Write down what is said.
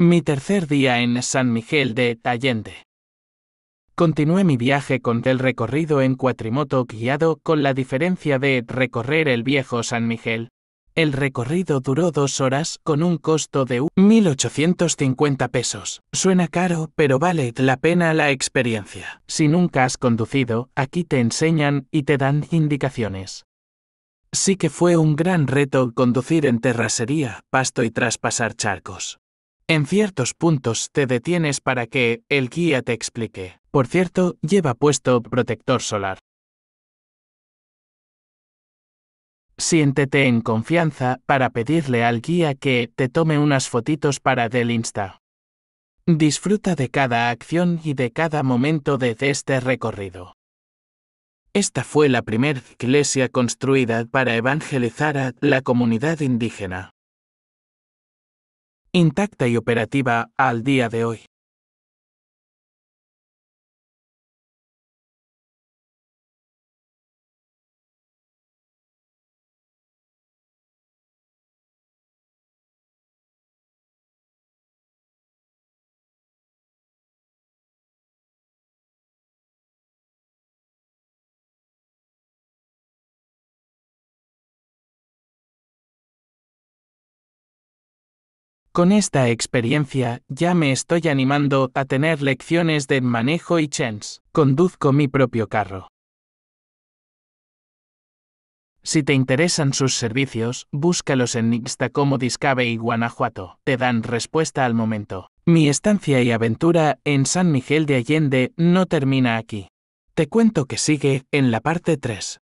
Mi tercer día en San Miguel de Allende. Continué mi viaje con el recorrido en cuatrimoto guiado con la diferencia de recorrer el viejo San Miguel. El recorrido duró dos horas con un costo de 1.850 pesos. Suena caro, pero vale la pena la experiencia. Si nunca has conducido, aquí te enseñan y te dan indicaciones. Sí que fue un gran reto conducir en terracería, pasto y traspasar charcos. En ciertos puntos te detienes para que el guía te explique. Por cierto, lleva puesto protector solar. Siéntete en confianza para pedirle al guía que te tome unas fotitos para del Insta. Disfruta de cada acción y de cada momento de este recorrido. Esta fue la primera iglesia construida para evangelizar a la comunidad indígena intacta y operativa al día de hoy. Con esta experiencia, ya me estoy animando a tener lecciones de manejo y chance. Conduzco mi propio carro. Si te interesan sus servicios, búscalos en Nixta como Discabe y Guanajuato. Te dan respuesta al momento. Mi estancia y aventura en San Miguel de Allende no termina aquí. Te cuento que sigue en la parte 3.